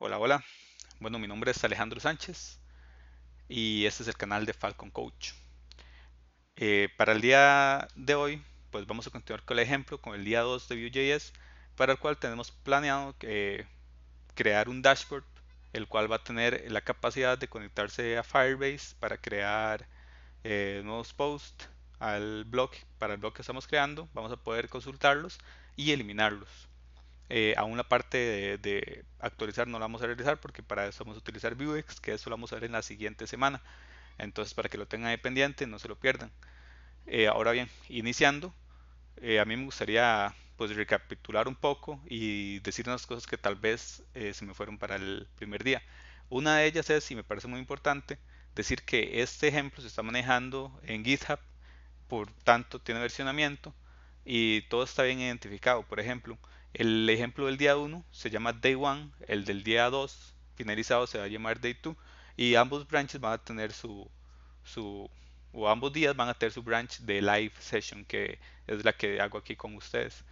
Hola, hola. Bueno, mi nombre es Alejandro Sánchez y este es el canal de Falcon Coach. Eh, para el día de hoy, pues vamos a continuar con el ejemplo, con el día 2 de Vue.js, para el cual tenemos planeado eh, crear un dashboard, el cual va a tener la capacidad de conectarse a Firebase para crear eh, nuevos posts al blog, para el blog que estamos creando, vamos a poder consultarlos y eliminarlos aún eh, la parte de, actualizar no la vamos a realizar porque para eso vamos a utilizar Vuex, que eso lo vamos a ver en la siguiente semana. Entonces, para que lo tengan ahí pendiente, no se lo pierdan. Eh, ahora bien, iniciando, eh, a mí me gustaría pues recapitular un poco y decir unas cosas que tal vez se me fueron para el primer día. Una de ellas es, y me parece muy importante, decir que este ejemplo se está manejando en GitHub, por tanto tiene versionamiento y todo está bien identificado. Por ejemplo, el ejemplo del día 1 se llama day 1, el del día 2 finalizado se va a llamar day 2 y ambos branches van a tener su, su ambos días van a tener su branch de live session que es la que hago aquí con ustedes.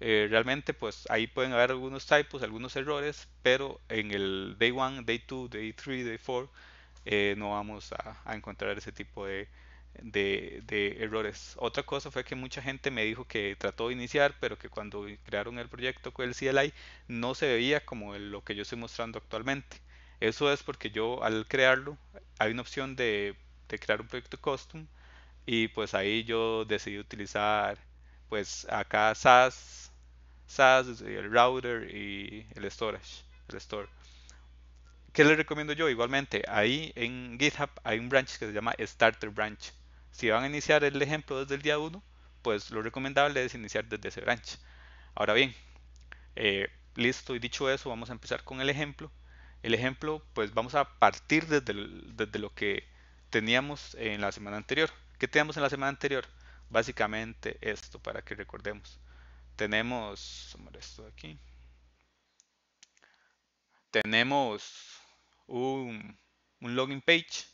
Eh, realmente pues ahí pueden haber algunos typos, algunos errores, pero en el day 1, day 2, day 3, day 4 eh, no vamos a, a encontrar ese tipo de de, errores. Otra cosa fue que mucha gente me dijo que trató de iniciar, pero que cuando crearon el proyecto con el CLI no se veía como lo que yo estoy mostrando actualmente. Eso es porque yo al crearlo hay una opción de, crear un proyecto custom y pues ahí yo decidí utilizar pues acá SAS, SAS, el router y el storage, el store. ¿Qué les recomiendo yo? Igualmente, ahí en GitHub hay un branch que se llama Starter Branch si van a iniciar el ejemplo desde el día 1, pues lo recomendable es iniciar desde ese branch. Ahora bien, eh, listo y dicho eso, vamos a empezar con el ejemplo. El ejemplo, pues vamos a partir desde, lo que teníamos en la semana anterior. ¿Qué teníamos en la semana anterior? Básicamente esto, para que recordemos. Tenemos, esto aquí. Tenemos un, un login page,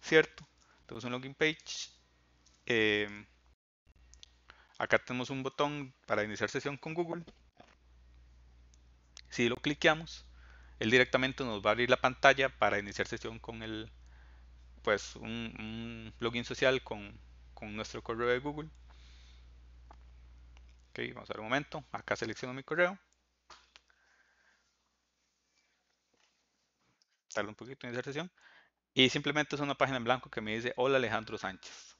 ¿cierto? Tenemos un login page Em, acá tenemos un botón para iniciar sesión con Google. Si lo cliqueamos, él directamente nos va a abrir la pantalla para iniciar sesión con el, pues, un, plugin login social con, nuestro correo de Google. Ok, vamos a ver un momento. Acá selecciono mi correo. Darle un poquito en iniciar sesión. Y simplemente es una página en blanco que me dice, hola Alejandro Sánchez.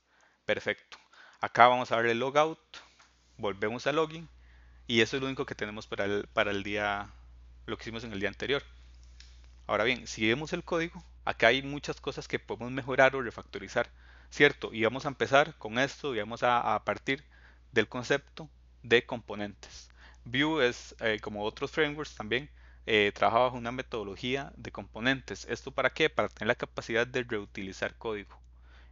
Perfecto. Acá vamos a el logout, volvemos a login y eso es lo único que tenemos para el, día, lo que hicimos en el día anterior. Ahora bien, si vemos el código, acá hay muchas cosas que podemos mejorar o refactorizar, ¿cierto? Y vamos a empezar con esto y vamos a, partir del concepto de componentes. Vue es, eh, como otros frameworks también, eh, trabaja bajo una metodología de componentes. ¿Esto para qué? Para tener la capacidad de reutilizar código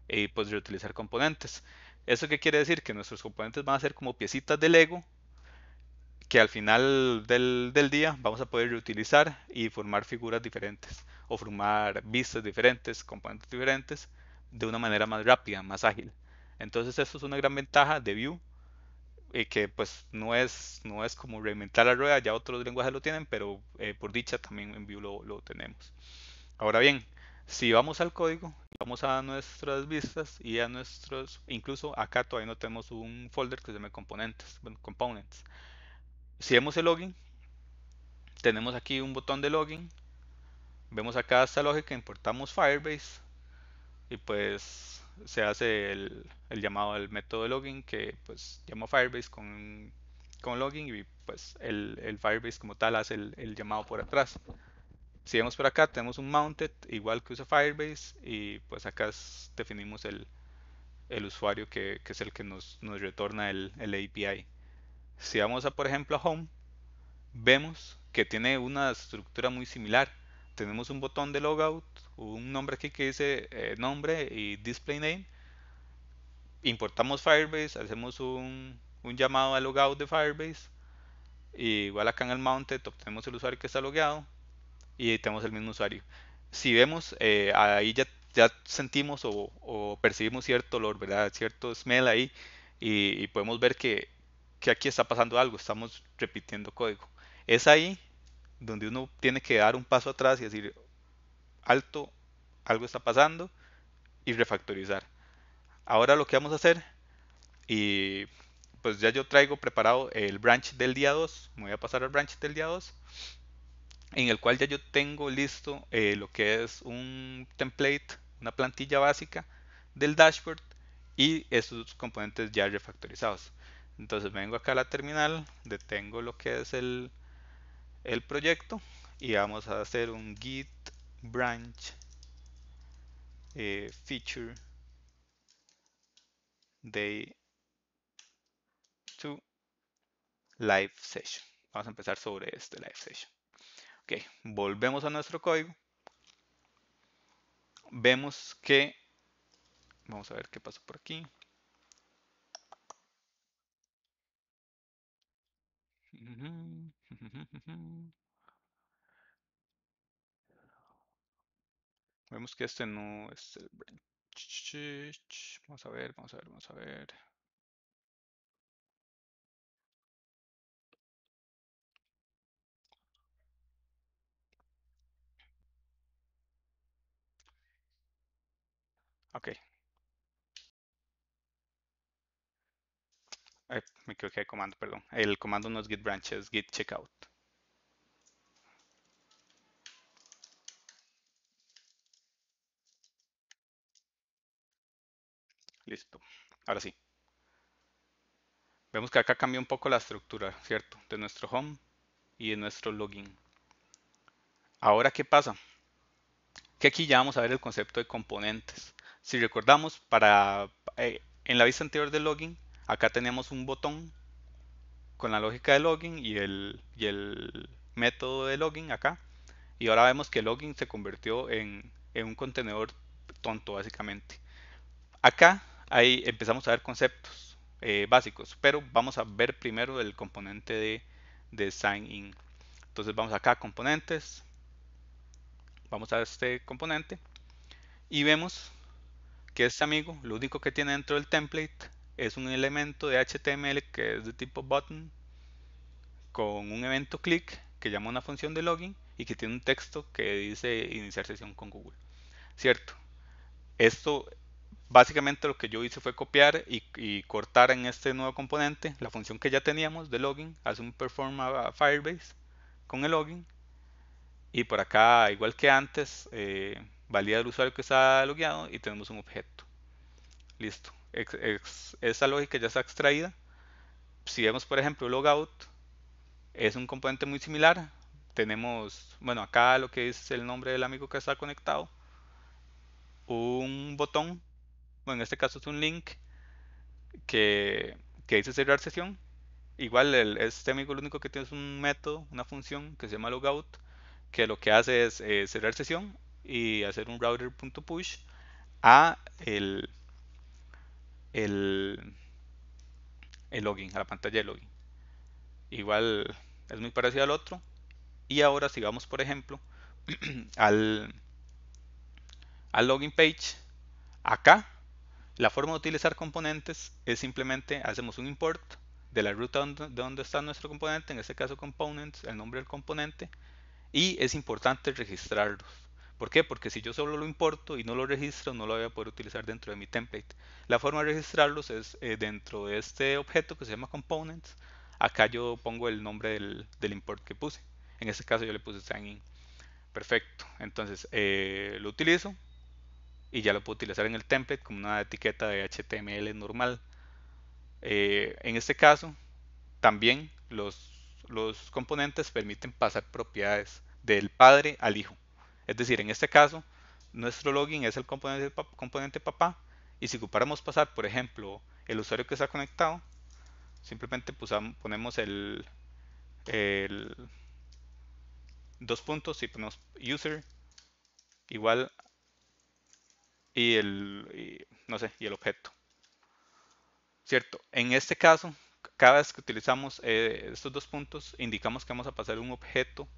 y pues reutilizar componentes. ¿Eso qué quiere decir? Que nuestros componentes van a ser como piecitas de Lego que al final del, del, día vamos a poder reutilizar y formar figuras diferentes o formar vistas diferentes, componentes diferentes de una manera más rápida, más ágil. Entonces eso es una gran ventaja de Vue y eh, que pues no es, no es como reinventar la rueda, ya otros lenguajes lo tienen, pero eh, por dicha también en Vue lo, lo tenemos. Ahora bien, si vamos al código, vamos a nuestras vistas y a nuestros, incluso acá todavía no tenemos un folder que se llame componentes, components. Si vemos el login, tenemos aquí un botón de login, vemos acá esta lógica, importamos Firebase y pues se hace el, el llamado del método de login que pues llama Firebase con, con login y pues el, el Firebase como tal hace el, el llamado por atrás si vemos por acá tenemos un mounted igual que usa Firebase y pues acá definimos el, usuario que, es el que nos, retorna el, API. Si vamos a por ejemplo a Home, vemos que tiene una estructura muy similar. Tenemos un botón de logout, un nombre aquí que dice eh, nombre y display name. Importamos Firebase, hacemos un, un llamado a logout de Firebase. Y igual acá en el mounted obtenemos el usuario que está logueado y tenemos el mismo usuario. Si vemos, eh, ahí ya, sentimos o, percibimos cierto olor, ¿verdad? Cierto smell ahí y, podemos ver que, que, aquí está pasando algo, estamos repitiendo código. Es ahí donde uno tiene que dar un paso atrás y decir, alto, algo está pasando y refactorizar. Ahora lo que vamos a hacer, y pues ya yo traigo preparado el branch del día 2, me voy a pasar al branch del día 2 en el cual ya yo tengo listo eh, lo que es un template, una plantilla básica del dashboard y esos componentes ya refactorizados. Entonces vengo acá a la terminal, detengo lo que es el, proyecto y vamos a hacer un git branch eh, feature day to live session. Vamos a empezar sobre este live session. Ok, volvemos a nuestro código. Vemos que, vamos a ver qué pasó por aquí. Vemos que este no es el Vamos a ver, vamos a ver, vamos a ver. Ok. me equivoqué de comando, perdón. El comando no es git branches, git checkout. Listo. Ahora sí. Vemos que acá cambió un poco la estructura, ¿cierto? De nuestro home y de nuestro login. Ahora, ¿qué pasa? Que aquí ya vamos a ver el concepto de componentes. Si recordamos, para, eh, en la vista anterior del login, acá tenemos un botón con la lógica de login y el, el método de login acá. Y ahora vemos que login se convirtió en, un contenedor tonto básicamente. Acá ahí empezamos a ver conceptos eh, básicos, pero vamos a ver primero el componente de, de sign in. Entonces vamos acá a componentes, vamos a este componente y vemos que este amigo, lo único que tiene dentro del template es un elemento de HTML que es de tipo button con un evento click que llama una función de login y que tiene un texto que dice iniciar sesión con Google. ¿Cierto? Esto básicamente lo que yo hice fue copiar y, cortar en este nuevo componente la función que ya teníamos de login, hace un perform a Firebase con el login y por acá igual que antes eh, valida el usuario que está logueado y tenemos un objeto. Listo. esa lógica ya está extraída. Si vemos, por ejemplo, logout, es un componente muy similar. Tenemos, bueno, acá lo que es el nombre del amigo que está conectado, un botón, bueno, en este caso es un link que, que dice cerrar sesión. Igual, el, este amigo lo único que tiene es un método, una función que se llama logout, que lo que hace es eh, cerrar sesión y hacer un router.push a el, el, el login, a la pantalla de login. Igual es muy parecido al otro. Y ahora si vamos por ejemplo, al, al login page, acá, la forma de utilizar componentes es simplemente hacemos un import de la ruta de donde está nuestro componente, en este caso components, el nombre del componente, y es importante registrarlos. ¿Por qué? Porque si yo solo lo importo y no lo registro, no lo voy a poder utilizar dentro de mi template. La forma de registrarlos es eh, dentro de este objeto que se llama components. Acá yo pongo el nombre del, import que puse. En este caso yo le puse sign Perfecto. Entonces eh, lo utilizo y ya lo puedo utilizar en el template como una etiqueta de HTML normal. Eh, en este caso, también los componentes permiten pasar propiedades del padre al hijo. Es decir, en este caso, nuestro login es el componente, papá y si ocupáramos pasar, por ejemplo, el usuario que está conectado, simplemente ponemos el, dos puntos y ponemos user igual y el, no sé, y el objeto. ¿Cierto? En este caso, cada vez que utilizamos eh, estos dos puntos, indicamos que vamos a pasar un objeto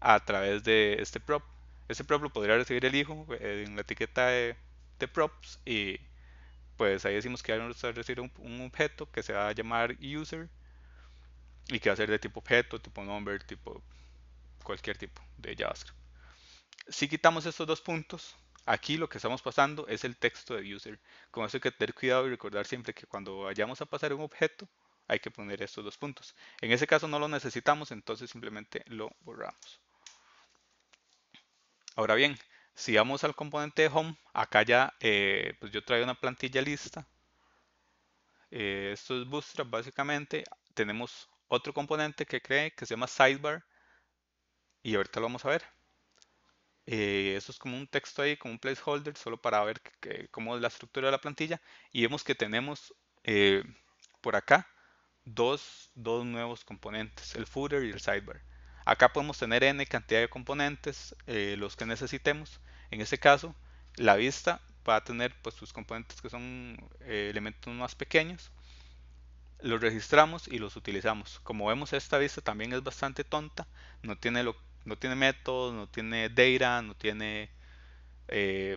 a través de este prop. Ese prop lo podría recibir el hijo eh, en la etiqueta de, props y pues ahí decimos que vamos a recibir un, objeto que se va a llamar user y que va a ser de tipo objeto, tipo number, tipo cualquier tipo de JavaScript. Si quitamos estos dos puntos, aquí lo que estamos pasando es el texto de user. Con eso hay que tener cuidado y recordar siempre que cuando vayamos a pasar un objeto, hay que poner estos dos puntos. En ese caso no lo necesitamos, entonces simplemente lo borramos. Ahora bien, si vamos al componente de home, acá ya eh, pues yo traigo una plantilla lista. Eh, esto es Bootstrap básicamente. Tenemos otro componente que cree que se llama sidebar y ahorita lo vamos a ver. Eh, eso esto es como un texto ahí, como un placeholder, solo para ver cómo es la estructura de la plantilla. Y vemos que tenemos por acá dos, dos nuevos componentes, el footer y el sidebar. Acá podemos tener n cantidad de componentes, eh, los que necesitemos. En este caso, la vista va a tener pues, sus componentes que son eh, elementos más pequeños. Los registramos y los utilizamos. Como vemos, esta vista también es bastante tonta. No tiene, lo, no tiene métodos, no tiene data, no tiene eh,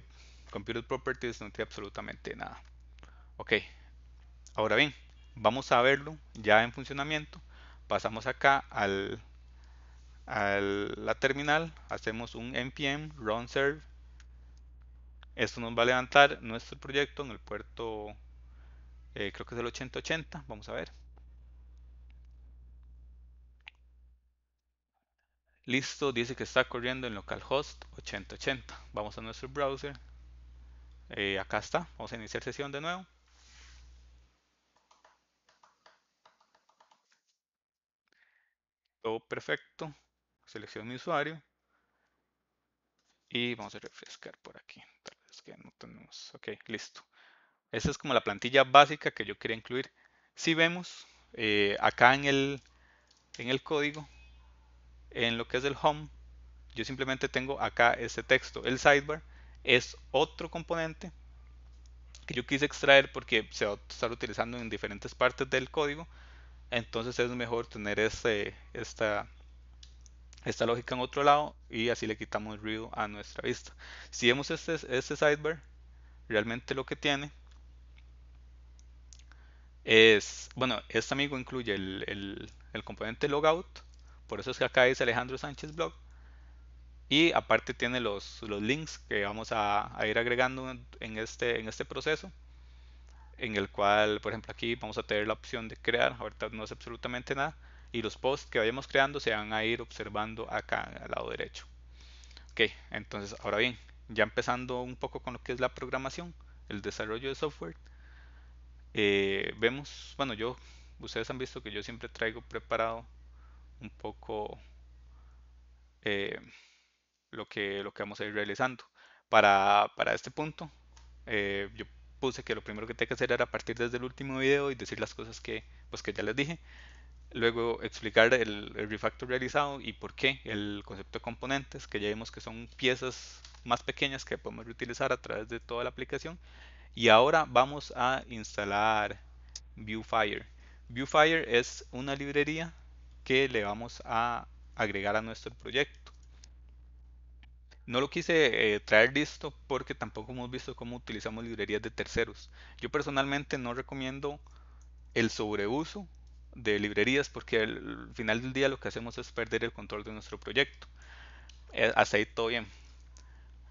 computer properties, no tiene absolutamente nada. Ok, ahora bien, vamos a verlo ya en funcionamiento. Pasamos acá al a la terminal, hacemos un npm run serve. Esto nos va a levantar nuestro proyecto en el puerto, eh, creo que es el 8080, vamos a ver. Listo, dice que está corriendo en localhost 8080. Vamos a nuestro browser. Eh, acá está, vamos a iniciar sesión de nuevo. Todo perfecto selecciono mi usuario y vamos a refrescar por aquí. Tal vez que no tenemos. Ok, listo. Esa es como la plantilla básica que yo quería incluir. Si vemos eh, acá en el, en el código, en lo que es el home, yo simplemente tengo acá este texto. El sidebar es otro componente que yo quise extraer porque se va a estar utilizando en diferentes partes del código. Entonces es mejor tener este, esta esta lógica en otro lado y así le quitamos ruido a nuestra vista. Si vemos este, este sidebar, realmente lo que tiene es, bueno, este amigo incluye el, el, componente logout, por eso es que acá dice Alejandro Sánchez blog, y aparte tiene los, los links que vamos a, ir agregando en este, en este proceso, en el cual, por ejemplo, aquí vamos a tener la opción de crear, ahorita no es absolutamente nada, y los posts que vayamos creando se van a ir observando acá al lado derecho. Ok, entonces ahora bien, ya empezando un poco con lo que es la programación, el desarrollo de software, eh, vemos, bueno, yo, ustedes han visto que yo siempre traigo preparado un poco eh, lo, que, lo que vamos a ir realizando. Para, este punto, eh, yo puse que lo primero que tenía que hacer era partir desde el último video y decir las cosas que, pues, que ya les dije luego explicar el, refactor realizado y por qué el concepto de componentes, que ya vimos que son piezas más pequeñas que podemos reutilizar a través de toda la aplicación. Y ahora vamos a instalar Viewfire. Viewfire es una librería que le vamos a agregar a nuestro proyecto. No lo quise eh, traer listo porque tampoco hemos visto cómo utilizamos librerías de terceros. Yo personalmente no recomiendo el sobreuso de librerías porque al final del día lo que hacemos es perder el control de nuestro proyecto. Eh, hasta ahí todo bien.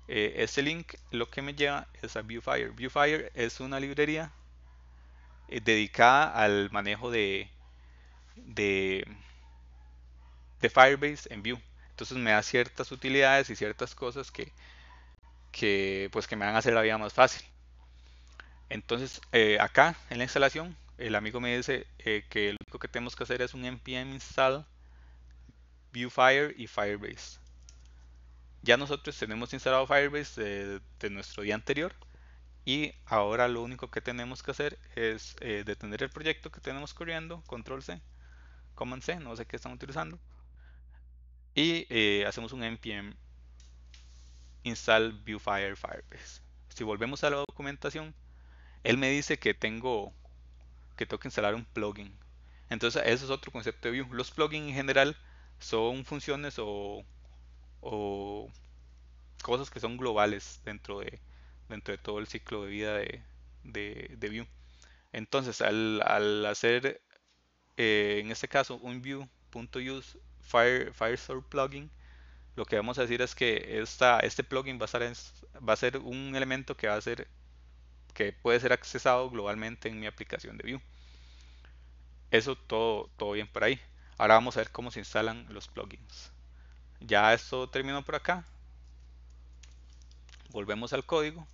este link lo que me lleva es a Viewfire. Viewfire es una librería eh, dedicada al manejo de, de, de, Firebase en view Entonces me da ciertas utilidades y ciertas cosas que, que pues que me van a hacer la vida más fácil. Entonces acá en la instalación el amigo me dice eh, que lo único que tenemos que hacer es un npm install viewfire y firebase. Ya nosotros tenemos instalado firebase de, nuestro día anterior y ahora lo único que tenemos que hacer es eh, detener el proyecto que tenemos corriendo, control C, command C, no sé qué están utilizando, y eh, hacemos un npm install viewfire firebase. Si volvemos a la documentación, él me dice que tengo que tengo que instalar un plugin. Entonces, eso es otro concepto de view. Los plugins en general son funciones o, cosas que son globales dentro de, todo el ciclo de vida de, de, view. Entonces, al, hacer, eh, en este caso, un Vue.use Fire, Firestore plugin, lo que vamos a decir es que este plugin va a, estar va a ser un elemento que va a ser que puede ser accesado globalmente en mi aplicación de Vue. Eso todo, todo bien por ahí. Ahora vamos a ver cómo se instalan los plugins. Ya esto terminó por acá. Volvemos al código.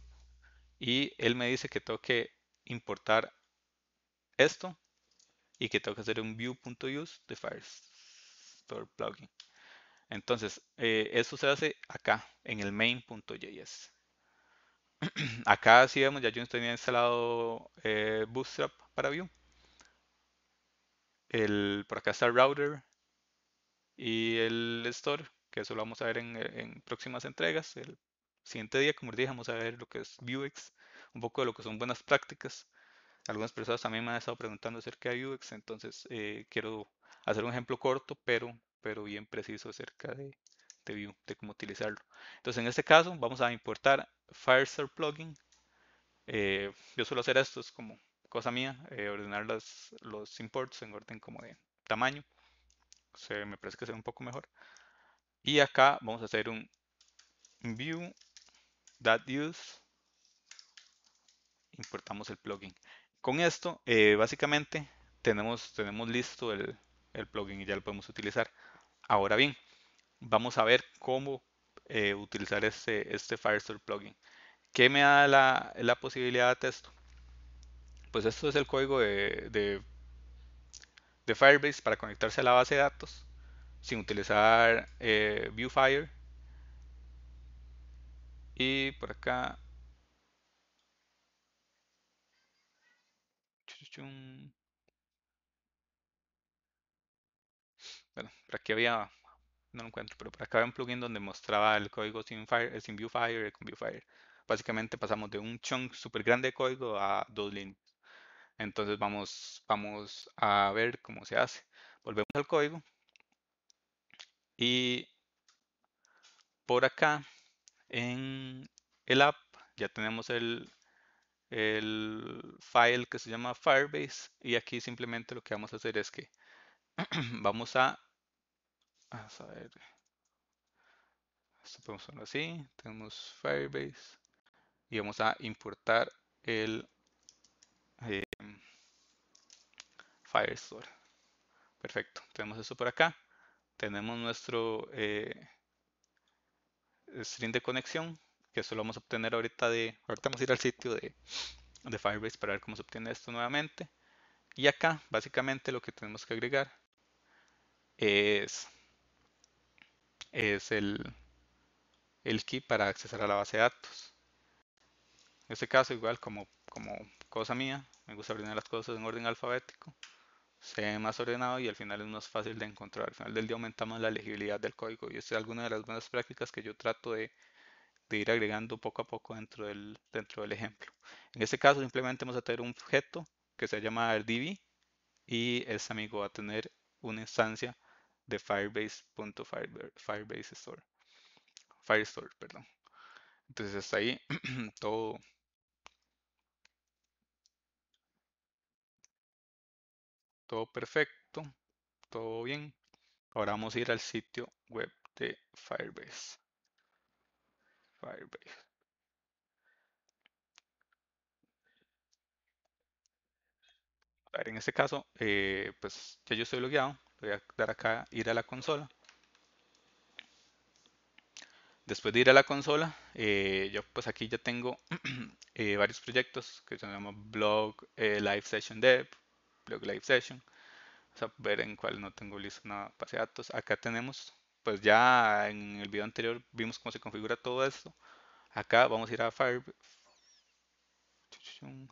Y él me dice que tengo que importar esto y que tengo que hacer un view.use de Firestore plugin. Entonces, eh, eso se hace acá, en el main.js. Acá sí vemos, ya yo tenía instalado eh, Bootstrap para Vue. El, por acá está router y el store, que eso lo vamos a ver en, próximas entregas. El siguiente día, como les dije, vamos a ver lo que es Vuex, un poco de lo que son buenas prácticas. Algunas personas también me han estado preguntando acerca de Vuex, entonces eh, quiero hacer un ejemplo corto, pero, pero bien preciso acerca de, de de cómo utilizarlo. Entonces, en este caso, vamos a importar Firestore plugin. Eh, yo suelo hacer esto, es como cosa mía, eh, ordenar los imports en orden como de tamaño. me parece que se un poco mejor. Y acá vamos a hacer un view.use Importamos el plugin. Con esto, eh, básicamente, tenemos, tenemos listo el, el plugin y ya lo podemos utilizar. Ahora bien, vamos a ver cómo eh, utilizar este, este Firestore plugin. ¿Qué me da la, posibilidad de esto? Pues esto es el código de, de, de, Firebase para conectarse a la base de datos sin utilizar eh, Viewfire. Y por acá... Bueno, por aquí había no lo encuentro, pero por acá había un plugin donde mostraba el código sin, fire, eh, sin viewfire y con viewfire. Básicamente pasamos de un chunk súper grande de código a dos líneas. Entonces vamos, vamos a ver cómo se hace. Volvemos al código. Y por acá en el app ya tenemos el, el file que se llama Firebase y aquí simplemente lo que vamos a hacer es que vamos a Vamos a ver. Esto podemos hacerlo así. Tenemos Firebase. Y vamos a importar el eh, Firestore. Perfecto. Tenemos eso por acá. Tenemos nuestro eh, string de conexión. Que eso lo vamos a obtener ahorita de... Ahorita vamos a ir al sitio de, de Firebase para ver cómo se obtiene esto nuevamente. Y acá, básicamente, lo que tenemos que agregar es es el, el key para accesar a la base de datos. En este caso, igual como, como cosa mía, me gusta ordenar las cosas en orden alfabético. Se ve más ordenado y al final es más fácil de encontrar. Al final del día aumentamos la legibilidad del código y es alguna de las buenas prácticas que yo trato de, ir agregando poco a poco dentro del, dentro del ejemplo. En este caso simplemente vamos a tener un objeto que se llama DB y ese amigo va a tener una instancia de firebase.firebase .firebase store. Firestore, perdón. Entonces hasta ahí todo. Todo perfecto, todo bien. Ahora vamos a ir al sitio web de Firebase. Firebase. A ver, en este caso, eh, pues ya yo estoy logueado, voy a dar acá ir a la consola. Después de ir a la consola, eh, yo pues aquí ya tengo eh, varios proyectos que se llaman blog, eh, live session dev, blog live session. Vamos a ver en cuál no tengo listo nada base de datos. Acá tenemos, pues ya en el video anterior vimos cómo se configura todo esto. Acá vamos a ir a Firebase.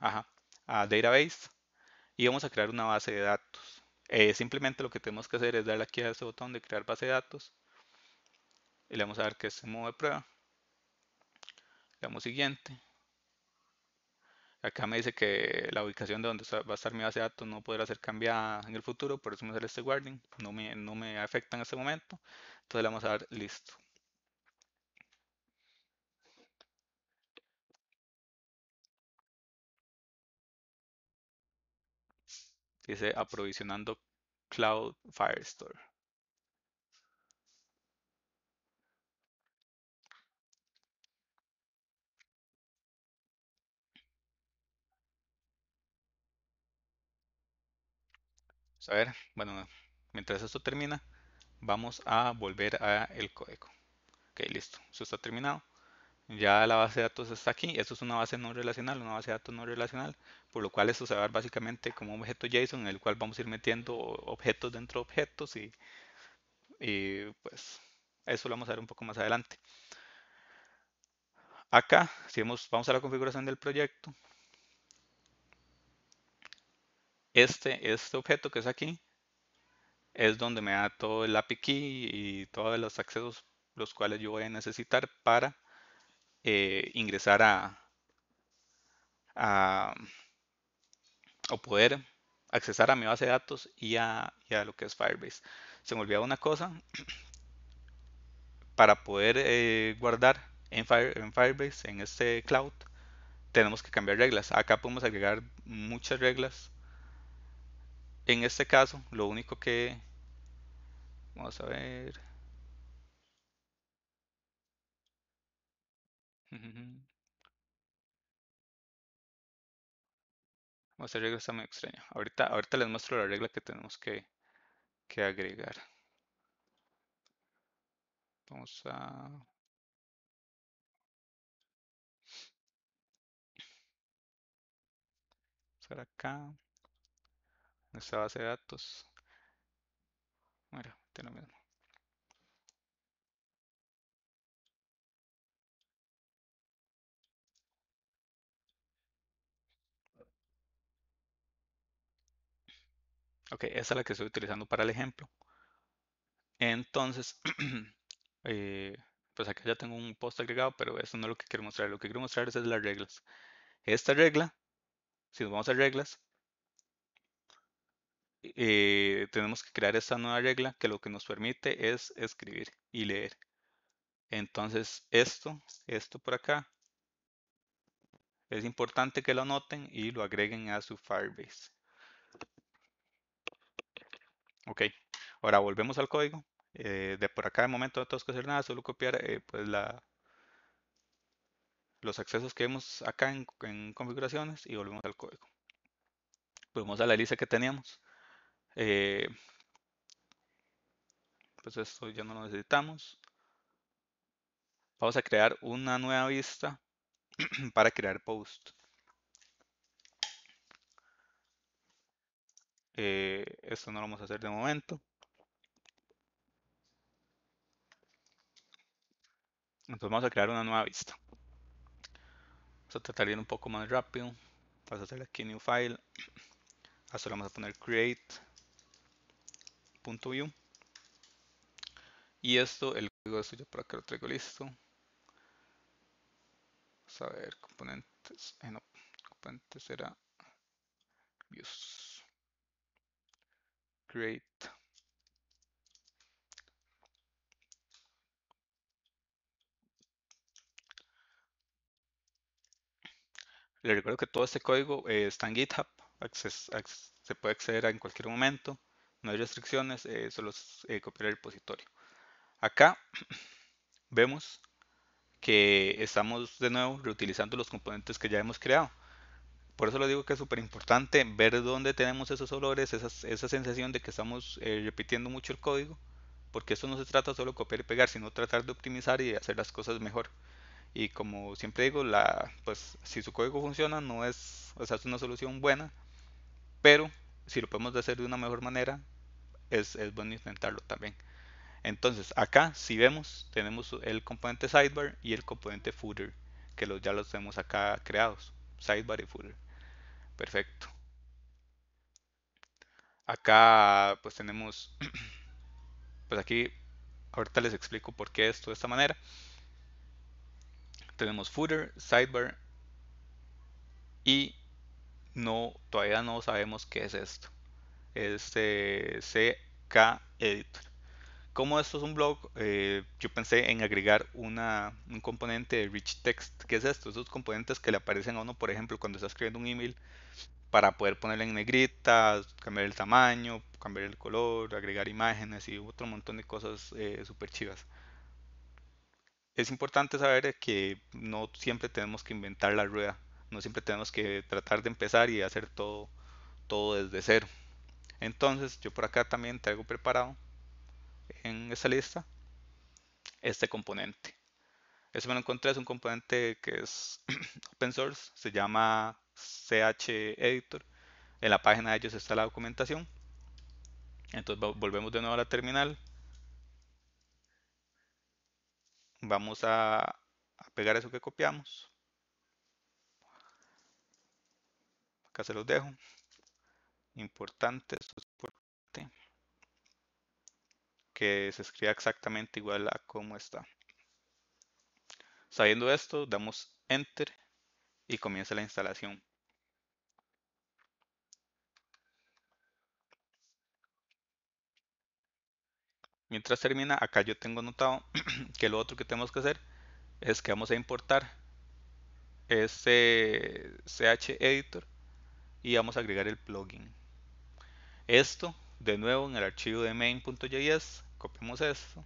ajá, a Database y vamos a crear una base de datos. Eh, simplemente lo que tenemos que hacer es darle aquí a este botón de crear base de datos. Y le vamos a dar que es modo de prueba. Le damos siguiente. Acá me dice que la ubicación de donde va a estar mi base de datos no podrá ser cambiada en el futuro, por eso me sale este warning. No me, no me afecta en este momento. Entonces le vamos a dar listo. dice aprovisionando Cloud Firestore. Pues a ver, bueno, mientras esto termina, vamos a volver a el código. Ok, listo, eso está terminado ya la base de datos está aquí, esto es una base no relacional, una base de datos no relacional, por lo cual esto se va a ver básicamente como un objeto JSON en el cual vamos a ir metiendo objetos dentro de objetos y, pues eso lo vamos a ver un poco más adelante. Acá, si hemos vamos a la configuración del proyecto, este, este objeto que es aquí es donde me da todo el API key y todos los accesos los cuales yo voy a necesitar para eh, ingresar a, o poder accesar a mi base de datos y a, lo que es Firebase. Se me olvidaba una cosa, para poder eh, guardar en, en Firebase, en este cloud, tenemos que cambiar reglas. Acá podemos agregar muchas reglas. En este caso, lo único que... Vamos a ver... vamos regla está muy extraña. Ahorita, ahorita les muestro la regla que tenemos que, que agregar. Vamos a... Usar acá. Nuestra base de datos. Bueno, tiene lo mismo. Ok, esta es la que estoy utilizando para el ejemplo. Entonces, eh, pues acá ya tengo un post agregado, pero eso no es lo que quiero mostrar. Lo que quiero mostrar es las reglas. Esta regla, si nos vamos a reglas, eh, tenemos que crear esta nueva regla que lo que nos permite es escribir y leer. Entonces, esto, esto por acá, es importante que lo anoten y lo agreguen a su Firebase. Ok, ahora volvemos al código. Eh, de por acá de momento no tenemos que hacer nada, solo copiar eh, pues los accesos que vemos acá en, configuraciones y volvemos al código. Volvemos a la lista que teníamos. Eh, pues esto ya no lo necesitamos. Vamos a crear una nueva vista para crear post. esto no lo vamos a hacer de momento. Entonces vamos a crear una nueva vista. Vamos a tratar de ir un poco más rápido. Vamos a hacer aquí New File. hasta vamos a poner create.view. Y esto, el código esto yo para que lo traigo listo. Vamos a ver, componentes. Eh, no, componentes era views create Le recuerdo que todo este código eh, está en GitHub, se puede acceder en cualquier momento, no hay restricciones, eh, solo eh, copiar el repositorio. Acá vemos que estamos de nuevo reutilizando los componentes que ya hemos creado. Por eso lo digo que es súper importante ver dónde tenemos esos olores, esa sensación de que estamos eh, repitiendo mucho el código, porque eso no se trata solo de copiar y pegar, sino tratar de optimizar y hacer las cosas mejor. Y como siempre digo, pues si su código funciona, no es, es una solución buena, pero si lo podemos hacer de una mejor manera, es, bueno intentarlo también. Entonces, acá si vemos, tenemos el componente sidebar y el componente footer, que ya los tenemos acá creados, sidebar y footer perfecto. Acá pues tenemos, pues aquí ahorita les explico por qué esto de esta manera. Tenemos footer, sidebar y no, todavía no sabemos qué es esto. Este eh, CK Editor. Como esto es un blog, eh, yo pensé en agregar un componente de rich text. que es esto? Esos componentes que le aparecen a uno, por ejemplo, cuando está escribiendo un email, para poder ponerle en negrita, cambiar el tamaño, cambiar el color, agregar imágenes y otro montón de cosas eh, super súper chivas. Es importante saber que no siempre tenemos que inventar la rueda, no siempre tenemos que tratar de empezar y hacer todo, todo desde cero. Entonces yo por acá también traigo preparado en esa lista este componente. eso me lo encontré, es un componente que es open source, se llama CH Editor. En la página de ellos está la documentación. Entonces volvemos de nuevo a la terminal. Vamos a, pegar eso que copiamos. Acá se los dejo. Importante, esto que se escriba exactamente igual a como está. Sabiendo esto, damos Enter y comienza la instalación. Mientras termina, acá yo tengo notado que lo otro que tenemos que hacer es que vamos a importar este CH Editor y vamos a agregar el plugin. Esto, de nuevo, en el archivo de main.js copiamos esto.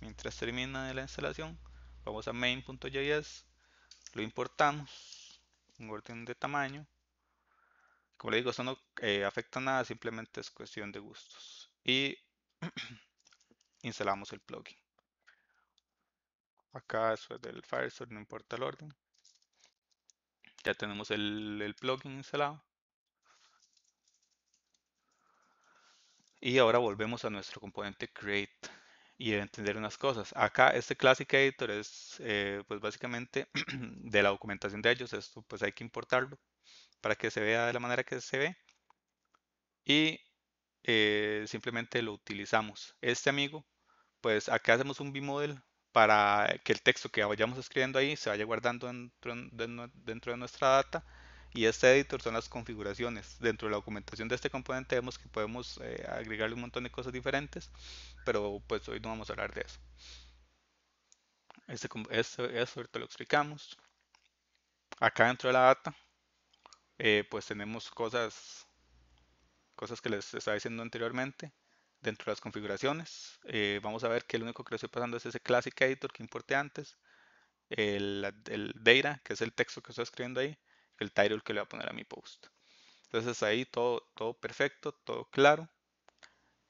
Mientras termina la instalación, vamos a main.js, lo importamos, un orden de tamaño. Como le digo, eso no eh, afecta nada, simplemente es cuestión de gustos. Y instalamos el plugin. Acá eso es del Firestore, no importa el orden. Ya tenemos el plugin instalado. Y ahora volvemos a nuestro componente create y entender unas cosas. Acá este Classic Editor es, eh, pues básicamente, de la documentación de ellos. Esto pues hay que importarlo para que se vea de la manera que se ve. Y eh, simplemente lo utilizamos. Este amigo, pues acá hacemos un model para que el texto que vayamos escribiendo ahí se vaya guardando dentro, dentro de nuestra data y este editor son las configuraciones. Dentro de la documentación de este componente vemos que podemos eh, agregarle un montón de cosas diferentes, pero pues hoy no vamos a hablar de eso. Este este, eso ahorita lo explicamos. Acá dentro de la data, eh, pues tenemos cosas, cosas que les estaba diciendo anteriormente. Dentro de las configuraciones, eh, vamos a ver que el único que lo estoy pasando es ese Classic Editor que importé antes. El, el data, que es el texto que estoy escribiendo ahí, el title que le voy a poner a mi post. Entonces ahí todo, todo perfecto, todo claro.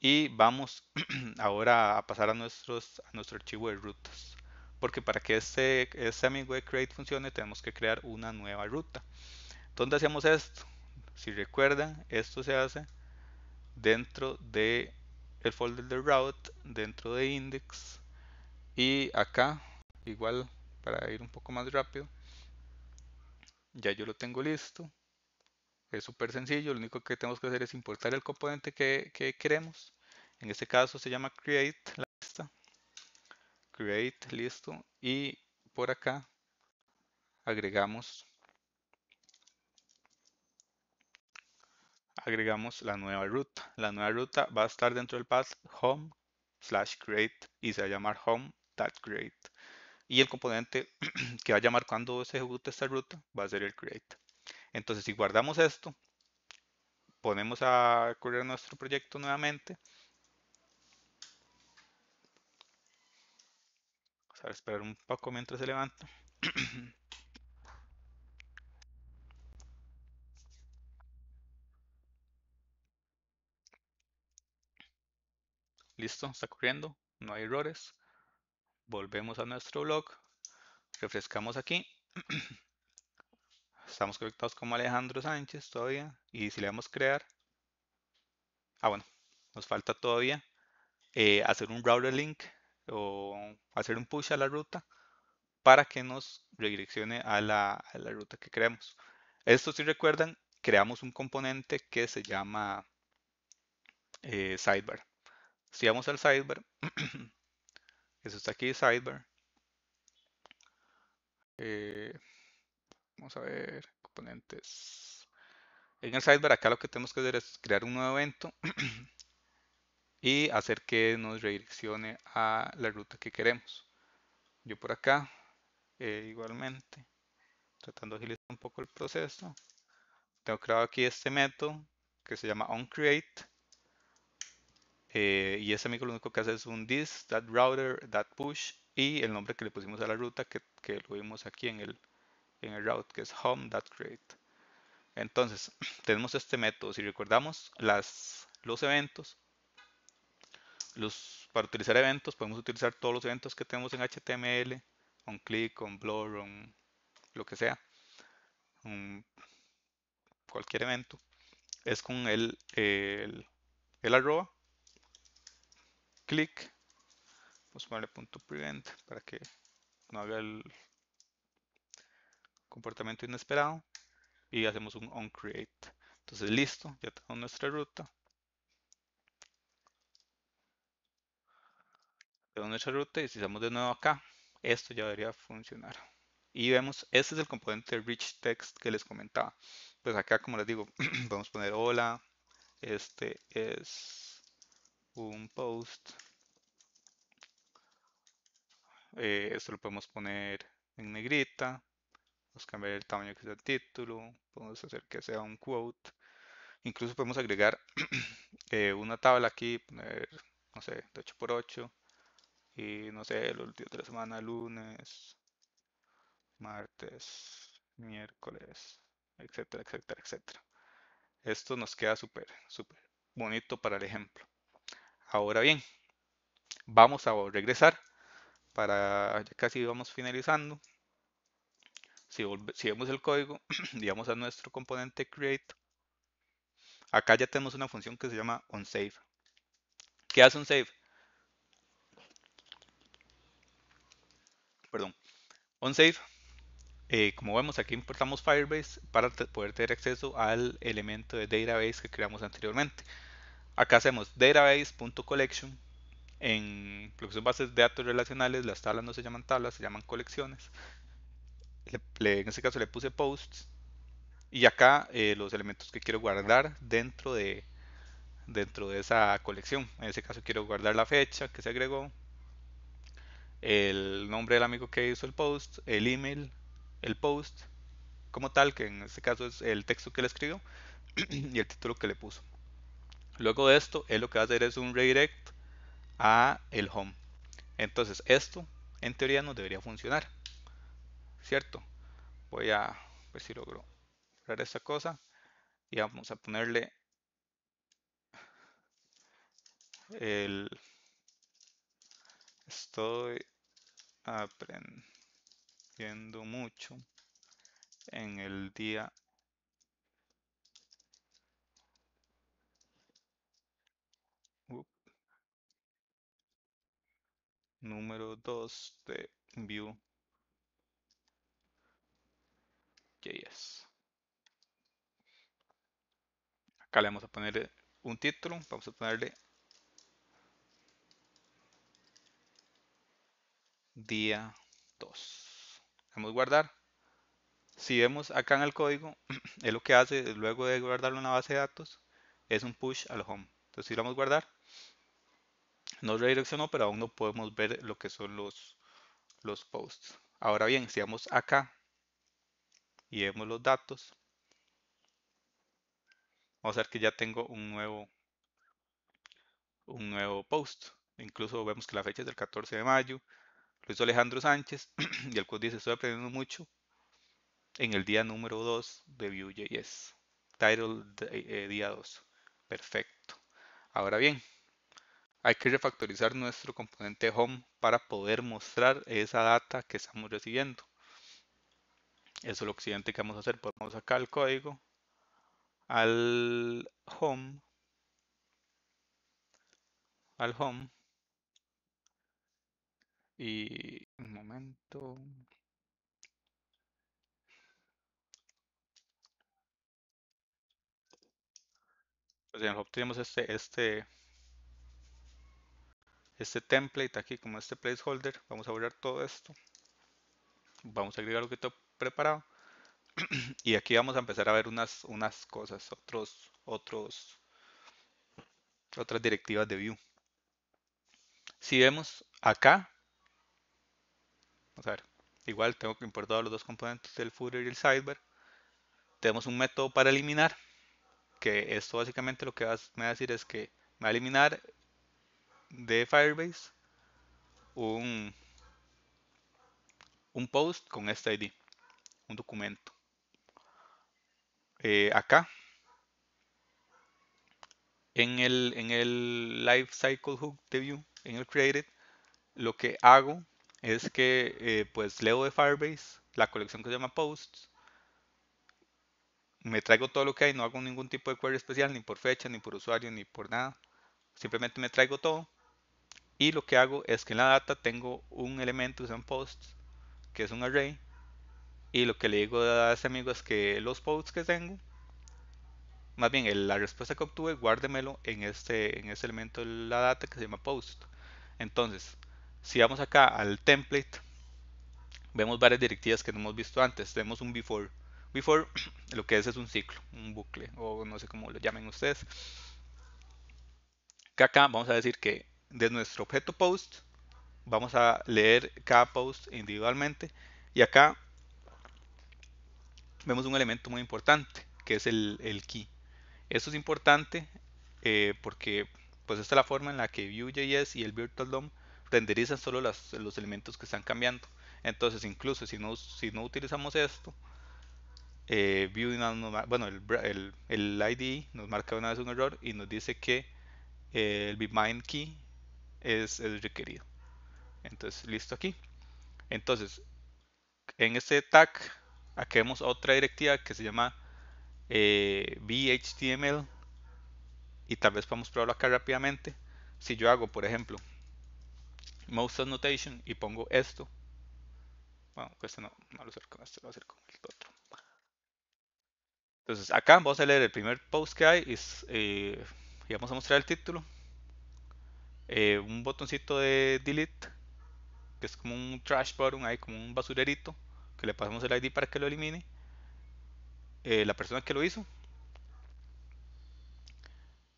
Y vamos ahora a pasar a, nuestros, a nuestro archivo de rutas. Porque para que este, este amigo de create funcione tenemos que crear una nueva ruta. ¿Dónde hacemos esto? Si recuerdan, esto se hace dentro de el folder de route, dentro de index. Y acá, igual para ir un poco más rápido, ya yo lo tengo listo. Es súper sencillo, lo único que tenemos que hacer es importar el componente que, queremos. En este caso se llama create lista. Create, listo. Y por acá agregamos agregamos la nueva ruta. La nueva ruta va a estar dentro del path home slash create y se va a llamar home.create y el componente que va a llamar cuando se ejecuta esta ruta va a ser el create. Entonces, si guardamos esto, ponemos a correr nuestro proyecto nuevamente. Vamos a esperar un poco mientras se levanta. Listo, está corriendo, no hay errores volvemos a nuestro blog, refrescamos aquí. Estamos conectados como Alejandro Sánchez todavía. Y si le damos crear. Ah, bueno, nos falta todavía eh, hacer un router link o hacer un push a la ruta para que nos redireccione a la, ruta que creamos. Esto, si recuerdan, creamos un componente que se llama eh, sidebar. Si vamos al sidebar, Eso está aquí, sidebar. Eh, vamos a ver, componentes. En el sidebar acá lo que tenemos que hacer es crear un nuevo evento y hacer que nos redireccione a la ruta que queremos. Yo por acá, eh, igualmente, tratando de agilizar un poco el proceso, tengo creado aquí este método que se llama onCreate eh, y ese amigo lo único que hace es un this, that router, that push y el nombre que le pusimos a la ruta que, lo vimos aquí en el, en el route que es home.create Entonces, tenemos este método. Si recordamos las, los eventos, los, para utilizar eventos, podemos utilizar todos los eventos que tenemos en HTML, un click, un blur, lo que sea, cualquier evento. Es con el, el, el arroba clic, vamos a ponerle punto prevent para que no haga el comportamiento inesperado y hacemos un onCreate. Entonces listo, ya tenemos nuestra ruta. Tenemos nuestra ruta y si estamos de nuevo acá, esto ya debería funcionar. Y vemos, este es el componente rich text que les comentaba. Pues acá, como les digo, vamos a poner hola, este es un post. Eh, esto lo podemos poner en negrita. Podemos cambiar el tamaño que sea el título. Podemos hacer que sea un quote. Incluso podemos agregar eh, una tabla aquí, poner, no sé, de 8x8. Y no sé, los de la semana lunes, martes, miércoles, etcétera, etcétera, etcétera. Esto nos queda súper, súper bonito para el ejemplo. Ahora bien, vamos a regresar para casi vamos finalizando. Si, vemos el código, digamos a nuestro componente create, acá ya tenemos una función que se llama onSave. ¿Qué hace onSave? Perdón. OnSave, eh, como vemos aquí importamos Firebase para poder tener acceso al elemento de database que creamos anteriormente. Acá hacemos database.collection. En lo que son bases de datos relacionales, las tablas no se llaman tablas, se llaman colecciones. en este caso le puse posts. Y acá eh, los elementos que quiero guardar dentro de, dentro de esa colección. En este caso quiero guardar la fecha que se agregó, el nombre del amigo que hizo el post, el email, el post como tal, que en este caso es el texto que le escribió y el título que le puso. Luego de esto, él lo que va a hacer es un redirect a el home. Entonces, esto en teoría no debería funcionar. ¿Cierto? Voy a ver si logro crear esta cosa y vamos a ponerle el estoy aprendiendo mucho en el día número 2 de view.js. Acá le vamos a poner un título, vamos a ponerle día 2. Vamos a guardar. Si vemos acá en el código, es lo que hace luego de guardarlo en la base de datos, es un push al home. Entonces si lo vamos a guardar, no redireccionó, pero aún no podemos ver lo que son los, posts. Ahora bien, si vamos acá y vemos los datos, vamos a ver que ya tengo un nuevo, un nuevo post. Incluso vemos que la fecha es del 14 de mayo. Lo hizo Alejandro Sánchez y el cual dice, estoy aprendiendo mucho en el día número 2 de Vue.js. Title eh, día 2. Perfecto. Ahora bien, hay que refactorizar nuestro componente home para poder mostrar esa data que estamos recibiendo. Eso es lo siguiente que vamos a hacer. Podemos acá el código al home, al home, y un momento, Pues en el este, este este template aquí como este placeholder. Vamos a borrar todo esto. Vamos a agregar lo que tengo preparado. y aquí vamos a empezar a ver unas, unas cosas, otros, otros, otras directivas de view. Si vemos acá, vamos a ver, igual tengo que importar los dos componentes, del footer y el sidebar. Tenemos un método para eliminar, que esto básicamente lo que me va a decir es que me va a eliminar de Firebase un, un post con este ID, un documento. Eh, acá, en el, en el Lifecycle Hook de View, en el Created, lo que hago es que eh, pues leo de Firebase la colección que se llama Posts, me traigo todo lo que hay, no hago ningún tipo de query especial, ni por fecha, ni por usuario, ni por nada. Simplemente me traigo todo y lo que hago es que en la data tengo un elemento que se posts, que es un array. Y lo que le digo a este amigo es que los posts que tengo, más bien la respuesta que obtuve, guárdemelo en este, en este elemento de la data que se llama post. Entonces, si vamos acá al template, vemos varias directivas que no hemos visto antes. Tenemos un before. Before lo que es es un ciclo, un bucle, o no sé cómo lo llamen ustedes. Que acá vamos a decir que de nuestro objeto post, vamos a leer cada post individualmente y acá vemos un elemento muy importante que es el, el key. Esto es importante eh, porque pues esta es la forma en la que Vue.js y el Virtual DOM renderizan solo los elementos que están cambiando. Entonces incluso si no, si no utilizamos esto, eh, Vue bueno, el, el, el ID e nos marca una vez un error y nos dice que eh, el mind key es el requerido. Entonces, listo aquí. Entonces, en este tag, aquí vemos otra directiva que se llama eh, bhtml y tal vez podemos probarlo acá rápidamente. Si yo hago, por ejemplo, most annotation y pongo esto, bueno, este no, no lo este lo con el otro. Entonces acá vamos a leer el primer post que hay eh, y vamos a mostrar el título. Eh, un botoncito de delete, que es como un trash button, ahí como un basurerito, que le pasamos el ID para que lo elimine. Eh, la persona que lo hizo.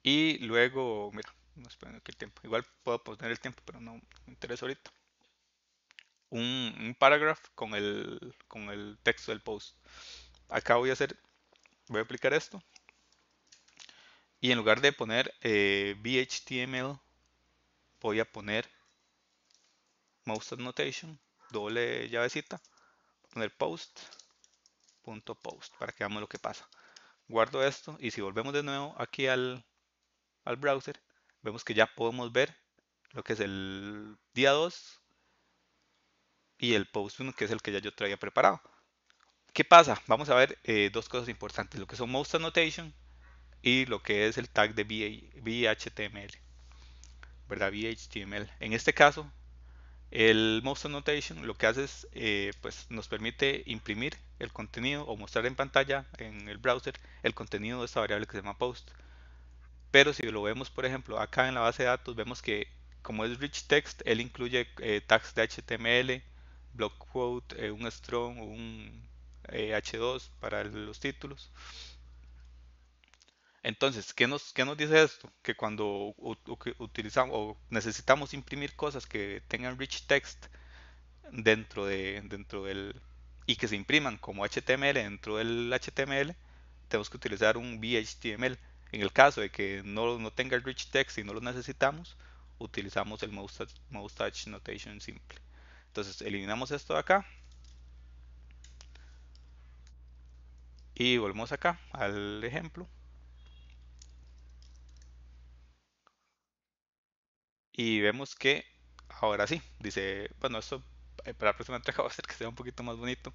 Y luego, mira, no esperando aquí tiempo. Igual puedo poner el tiempo, pero no me interesa ahorita. Un, un paragraph con el, con el texto del post. Acá voy a hacer, voy a aplicar esto. Y en lugar de poner eh, voy a poner most annotation, doble llavecita, poner post, punto post, para que veamos lo que pasa. Guardo esto y si volvemos de nuevo aquí al, browser, vemos que ya podemos ver lo que es el día 2 y el post 1 que es el que ya yo traía preparado. ¿Qué pasa? Vamos a ver eh, dos cosas importantes, lo que son most annotation y lo que es el tag de VHTML. ¿verdad? HTML. En este caso, el most Notation lo que hace es, eh, pues nos permite imprimir el contenido o mostrar en pantalla en el browser el contenido de esta variable que se llama post. Pero si lo vemos, por ejemplo, acá en la base de datos, vemos que como es rich text, él incluye eh, tags de HTML, block quote, eh, un strong, un H2 para los títulos. Entonces, ¿qué nos, qué nos dice esto? Que cuando utilizamos necesitamos imprimir cosas que tengan rich text dentro, de, dentro del... y que se impriman como HTML dentro del HTML, tenemos que utilizar un VHTML. En el caso de que no, no tenga rich text y no lo necesitamos, utilizamos el Most notation simple. Entonces, eliminamos esto de acá. Y volvemos acá al ejemplo. Y vemos que ahora sí, dice, bueno, esto eh, para la próxima entrega va a ser que sea un poquito más bonito.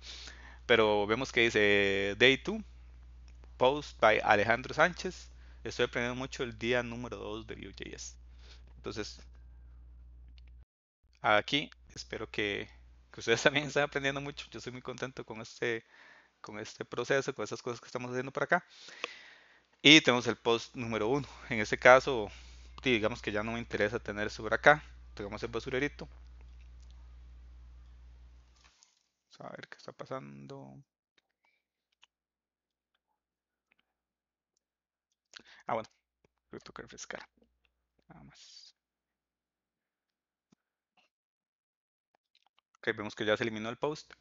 Pero vemos que dice Day 2, post by Alejandro Sánchez. Estoy aprendiendo mucho el día número 2 de Vue.js. Entonces, aquí espero que, que, ustedes también estén aprendiendo mucho. Yo estoy muy contento con este, con este proceso, con esas cosas que estamos haciendo por acá. Y tenemos el post número 1. En este caso, digamos que ya no me interesa tener sobre acá. Tengamos el basurerito. a ver qué está pasando. Ah, bueno. le toca refrescar. Nada más. Ok, vemos que ya se eliminó el post.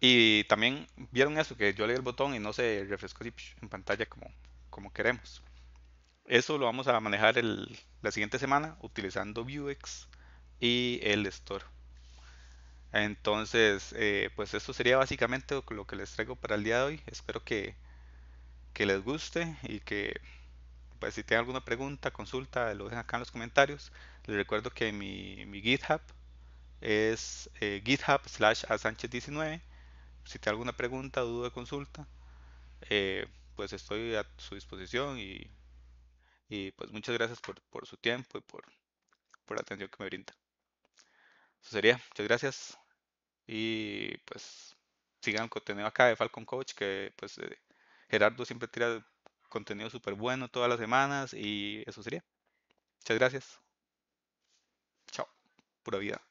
Y también vieron eso, que yo le el botón y no se refrescó en pantalla como, como queremos. Eso lo vamos a manejar la siguiente semana utilizando Vuex y el Store. Entonces, eh, pues esto sería básicamente lo que les traigo para el día de hoy. Espero que, les guste y que pues si tienen alguna pregunta, consulta, lo dejen acá en los comentarios. Les recuerdo que mi, GitHub es eh, github slash 19 Si tienen alguna pregunta, duda, consulta, eh, pues estoy a su disposición y y pues muchas gracias por, su tiempo y por, por la atención que me brinda. Eso sería, muchas gracias. Y pues sigan contenido acá de Falcon Coach, que pues eh, Gerardo siempre tira contenido súper bueno todas las semanas y eso sería. Muchas gracias. Chao. Pura vida.